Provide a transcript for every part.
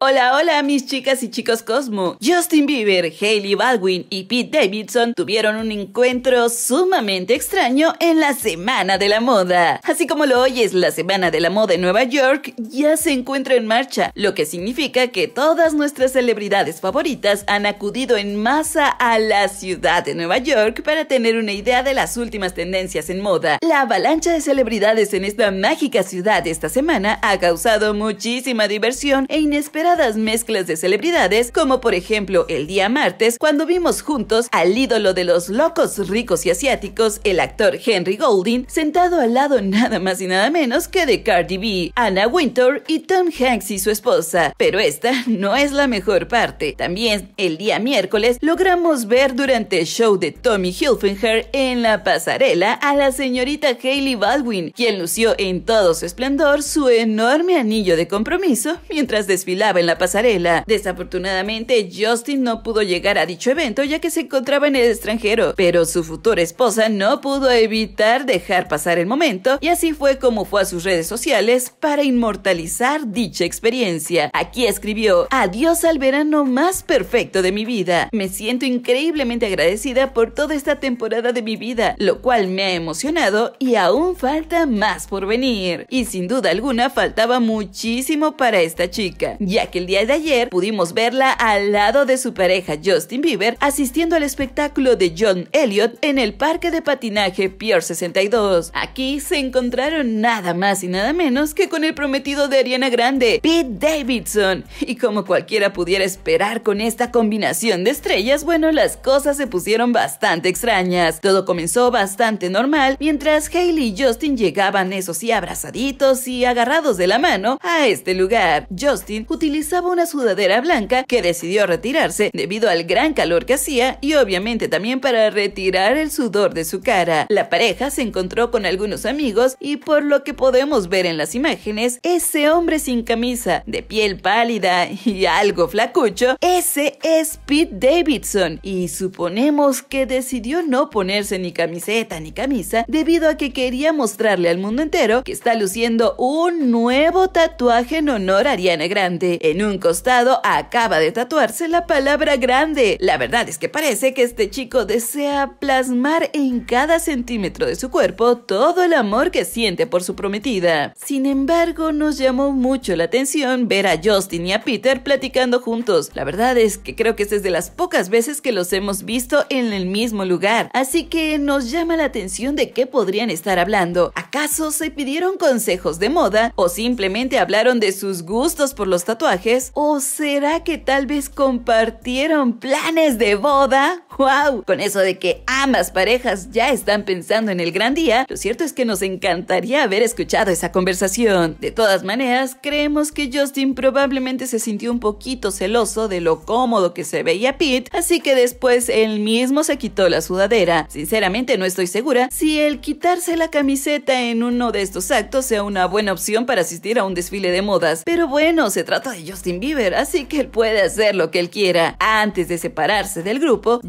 Hola, hola mis chicas y chicos Cosmo. Justin Bieber, Hailey Baldwin y Pete Davidson tuvieron un encuentro sumamente extraño en la Semana de la Moda. Así como lo oyes, la Semana de la Moda en Nueva York ya se encuentra en marcha, lo que significa que todas nuestras celebridades favoritas han acudido en masa a la ciudad de Nueva York para tener una idea de las últimas tendencias en moda. La avalancha de celebridades en esta mágica ciudad esta semana ha causado muchísima diversión e inesperada mezclas de celebridades, como por ejemplo el día martes, cuando vimos juntos al ídolo de los locos ricos y asiáticos, el actor Henry Golding, sentado al lado nada más y nada menos que de Cardi B, Anna Winter y Tom Hanks y su esposa. Pero esta no es la mejor parte. También el día miércoles logramos ver durante el show de Tommy Hilfiger en la pasarela a la señorita Hailey Baldwin, quien lució en todo su esplendor su enorme anillo de compromiso mientras desfilaba en la pasarela. Desafortunadamente, Justin no pudo llegar a dicho evento ya que se encontraba en el extranjero, pero su futura esposa no pudo evitar dejar pasar el momento y así fue como fue a sus redes sociales para inmortalizar dicha experiencia. Aquí escribió, adiós al verano más perfecto de mi vida. Me siento increíblemente agradecida por toda esta temporada de mi vida, lo cual me ha emocionado y aún falta más por venir. Y sin duda alguna faltaba muchísimo para esta chica, que el día de ayer pudimos verla al lado de su pareja Justin Bieber asistiendo al espectáculo de John Elliot en el parque de patinaje Pier 62. Aquí se encontraron nada más y nada menos que con el prometido de Ariana Grande, Pete Davidson. Y como cualquiera pudiera esperar con esta combinación de estrellas, bueno, las cosas se pusieron bastante extrañas. Todo comenzó bastante normal mientras Hailey y Justin llegaban esos sí abrazaditos y agarrados de la mano a este lugar. Justin utilizó una sudadera blanca que decidió retirarse debido al gran calor que hacía y obviamente también para retirar el sudor de su cara. La pareja se encontró con algunos amigos y por lo que podemos ver en las imágenes, ese hombre sin camisa, de piel pálida y algo flacucho, ese es Pete Davidson y suponemos que decidió no ponerse ni camiseta ni camisa debido a que quería mostrarle al mundo entero que está luciendo un nuevo tatuaje en honor a Ariana Grande en un costado acaba de tatuarse la palabra grande. La verdad es que parece que este chico desea plasmar en cada centímetro de su cuerpo todo el amor que siente por su prometida. Sin embargo, nos llamó mucho la atención ver a Justin y a Peter platicando juntos. La verdad es que creo que este es de las pocas veces que los hemos visto en el mismo lugar, así que nos llama la atención de qué podrían estar hablando. ¿Acaso se pidieron consejos de moda o simplemente hablaron de sus gustos por los tatuajes? ¿O será que tal vez compartieron planes de boda? ¡Wow! Con eso de que ambas parejas ya están pensando en el gran día, lo cierto es que nos encantaría haber escuchado esa conversación. De todas maneras, creemos que Justin probablemente se sintió un poquito celoso de lo cómodo que se veía Pete, así que después él mismo se quitó la sudadera. Sinceramente no estoy segura si el quitarse la camiseta en uno de estos actos sea una buena opción para asistir a un desfile de modas, pero bueno, se trata de Justin Bieber, así que él puede hacer lo que él quiera. Antes de separarse del grupo,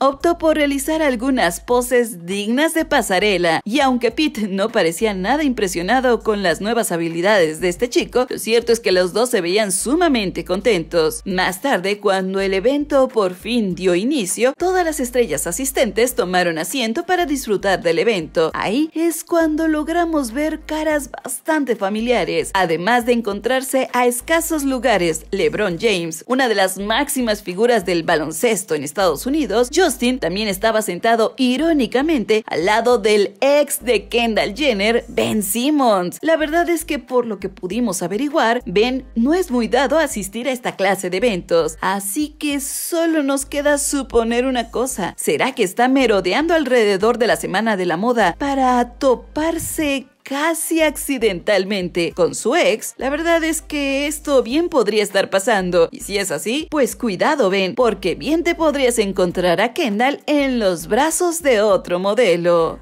optó por realizar algunas poses dignas de pasarela, y aunque Pete no parecía nada impresionado con las nuevas habilidades de este chico, lo cierto es que los dos se veían sumamente contentos. Más tarde, cuando el evento por fin dio inicio, todas las estrellas asistentes tomaron asiento para disfrutar del evento. Ahí es cuando logramos ver caras bastante familiares, además de encontrarse a escasos lugares LeBron James, una de las máximas figuras del baloncesto en Estados Unidos, Justin también estaba sentado irónicamente al lado del ex de Kendall Jenner, Ben Simmons. La verdad es que por lo que pudimos averiguar, Ben no es muy dado a asistir a esta clase de eventos, así que solo nos queda suponer una cosa. ¿Será que está merodeando alrededor de la Semana de la Moda para toparse casi accidentalmente con su ex, la verdad es que esto bien podría estar pasando. Y si es así, pues cuidado Ben, porque bien te podrías encontrar a Kendall en los brazos de otro modelo.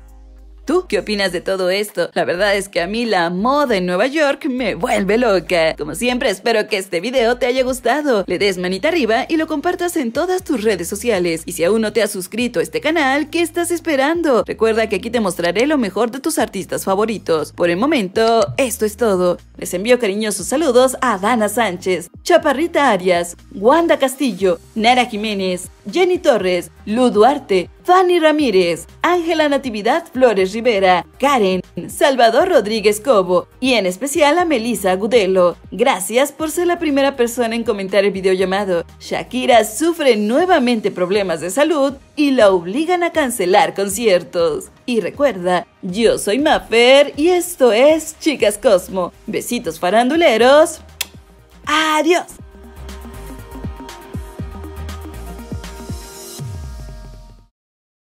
¿Tú qué opinas de todo esto? La verdad es que a mí la moda en Nueva York me vuelve loca. Como siempre, espero que este video te haya gustado. Le des manita arriba y lo compartas en todas tus redes sociales. Y si aún no te has suscrito a este canal, ¿qué estás esperando? Recuerda que aquí te mostraré lo mejor de tus artistas favoritos. Por el momento, esto es todo. Les envío cariñosos saludos a Dana Sánchez, Chaparrita Arias, Wanda Castillo, Nara Jiménez, Jenny Torres, Lu Duarte, Fanny Ramírez, Ángela Natividad Flores Rivera, Karen, Salvador Rodríguez Cobo y en especial a Melissa Agudelo. Gracias por ser la primera persona en comentar el video llamado. Shakira sufre nuevamente problemas de salud y la obligan a cancelar conciertos. Y recuerda, yo soy Mafer y esto es Chicas Cosmo. Besitos faranduleros. Adiós.